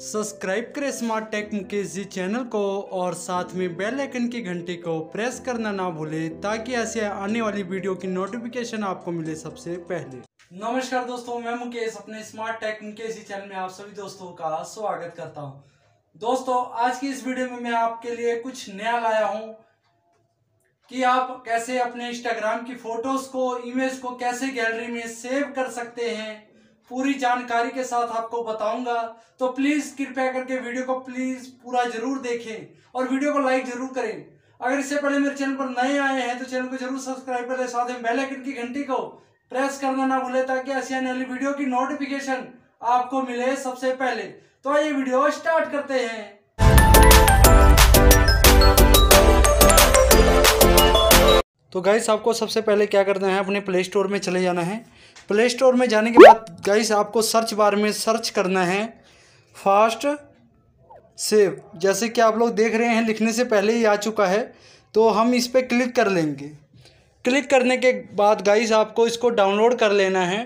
subscribe करें smart tech Mukesh ji channel को और साथ में बेल आइकन की घंटी को प्रेस करना ना भूलें ताकि ऐसे आने वाली वीडियो की नोटिफिकेशन आपको मिले सबसे पहले नमस्कार दोस्तों मैं मुकेश अपने smart tech Mukesh ji channel में आप सभी दोस्तों का स्वागत करता हूँ दोस्तों आज की इस वीडियो में मैं आपके लिए कुछ नया लाया हूँ कि आप कैसे अपने इंस्टाग्राम की फोटोज को इमेज को कैसे गैलरी में सेव कर सकते हैं पूरी जानकारी के साथ आपको बताऊंगा तो प्लीज़ कृपया करके वीडियो को प्लीज़ पूरा जरूर देखें और वीडियो को लाइक जरूर करें अगर इससे पहले मेरे चैनल पर नए आए हैं तो चैनल को जरूर सब्सक्राइब करें साथ में बेलाइकन की घंटी को प्रेस करना ना भूले ताकि ऐसी आने वाली वीडियो की नोटिफिकेशन आपको मिले सबसे पहले तो आइए वीडियो स्टार्ट करते हैं तो गाइस आपको सबसे पहले क्या करना है अपने प्ले स्टोर में चले जाना है प्ले स्टोर में जाने के बाद गाइस आपको सर्च बार में सर्च करना है फास्ट सेव जैसे कि आप लोग देख रहे हैं लिखने से पहले ही आ चुका है तो हम इस पर क्लिक कर लेंगे क्लिक करने के बाद गाइस आपको इसको डाउनलोड कर लेना है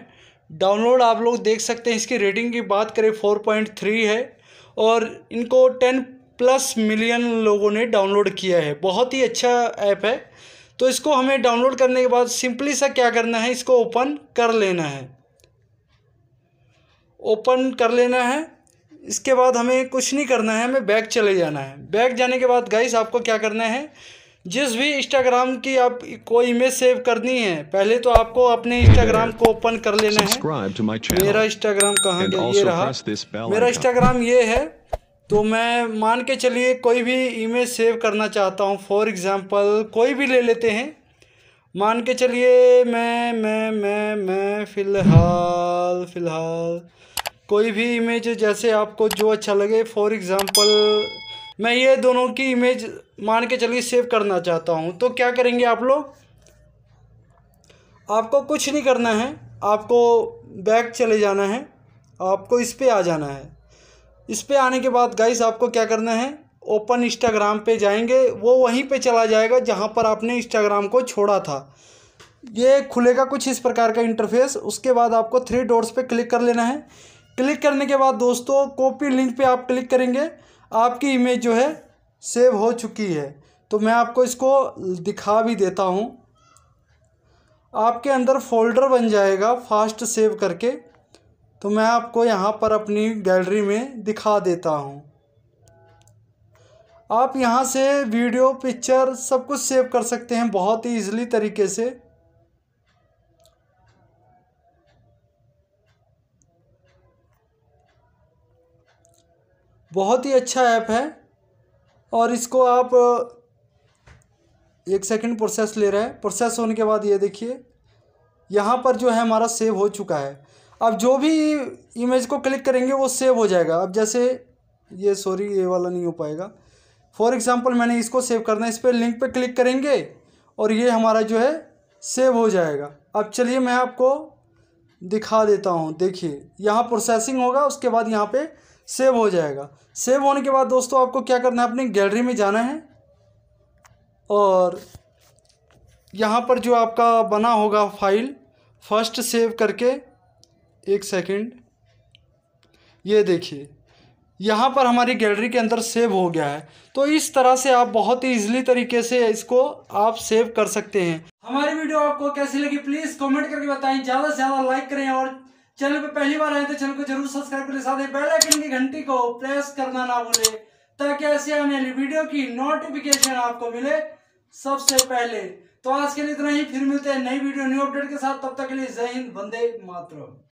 डाउनलोड आप लोग देख सकते हैं इसकी रेटिंग की बात करें फोर पॉइंट थ्री है और इनको टेन प्लस मिलियन लोगों ने डाउनलोड किया है बहुत ही अच्छा ऐप है तो इसको हमें डाउनलोड करने के बाद सिंपली सा क्या करना है इसको ओपन कर लेना है ओपन कर लेना है इसके बाद हमें कुछ नहीं करना है हमें बैक चले जाना है बैक जाने के बाद गाइस आपको क्या करना है जिस भी इंस्टाग्राम की आप कोई इमेज सेव करनी है पहले तो आपको अपने इंस्टाग्राम को ओपन कर लेना है मेरा इंस्टाग्राम कहाँ ये रहा मेरा इंस्टाग्राम ये है तो मैं मान के चलिए कोई भी इमेज सेव करना चाहता हूँ फॉर एग्ज़ाम्पल कोई भी ले लेते हैं मान के चलिए मैं मैं मैं मैं फ़िलहाल फ़िलहाल कोई भी इमेज जैसे आपको जो अच्छा लगे फॉर एग्ज़ाम्पल मैं ये दोनों की इमेज मान के चलिए सेव करना चाहता हूँ तो क्या करेंगे आप लोग आपको कुछ नहीं करना है आपको बैक चले जाना है आपको इस पर आ जाना है इस पर आने के बाद गाइस आपको क्या करना है ओपन इंस्टाग्राम पे जाएंगे वो वहीं पे चला जाएगा जहाँ पर आपने इंस्टाग्राम को छोड़ा था ये खुलेगा कुछ इस प्रकार का इंटरफेस उसके बाद आपको थ्री डोर्स पे क्लिक कर लेना है क्लिक करने के बाद दोस्तों कॉपी लिंक पे आप क्लिक करेंगे आपकी इमेज जो है सेव हो चुकी है तो मैं आपको इसको दिखा भी देता हूँ आपके अंदर फोल्डर बन जाएगा फास्ट सेव करके तो मैं आपको यहाँ पर अपनी गैलरी में दिखा देता हूँ आप यहाँ से वीडियो पिक्चर सब कुछ सेव कर सकते हैं बहुत ही ईजिली तरीके से बहुत ही अच्छा ऐप है और इसको आप एक सेकंड प्रोसेस ले रहे हैं प्रोसेस होने के बाद ये देखिए यहाँ पर जो है हमारा सेव हो चुका है अब जो भी इमेज को क्लिक करेंगे वो सेव हो जाएगा अब जैसे ये सॉरी ये वाला नहीं हो पाएगा फॉर एग्ज़ाम्पल मैंने इसको सेव करना है इस पर लिंक पे क्लिक करेंगे और ये हमारा जो है सेव हो जाएगा अब चलिए मैं आपको दिखा देता हूँ देखिए यहाँ प्रोसेसिंग होगा उसके बाद यहाँ पे सेव हो जाएगा सेव होने के बाद दोस्तों आपको क्या करना है अपनी गैलरी में जाना है और यहाँ पर जो आपका बना होगा फाइल फर्स्ट सेव करके एक सेकेंड ये देखिए यहाँ पर हमारी गैलरी के अंदर सेव हो गया है तो इस तरह से आप बहुत ही इजीली तरीके से इसको आप सेव कर सकते हैं हमारी वीडियो आपको कैसी लगी प्लीज़ कमेंट करके बताएं ज़्यादा से ज़्यादा लाइक करें और चैनल पर पहली बार आए तो चैनल को जरूर सब्सक्राइब करें साथ ही बेल आइकन की घंटी को प्रेस करना ना भूलें ताकि ऐसे आने वाली वीडियो की नोटिफिकेशन आपको मिले सबसे पहले तो आज के लिए इतना ही फिर मिलते हैं नई वीडियो न्यू अपडेट के साथ तब तक के लिए जय हिंद बंदे मातरम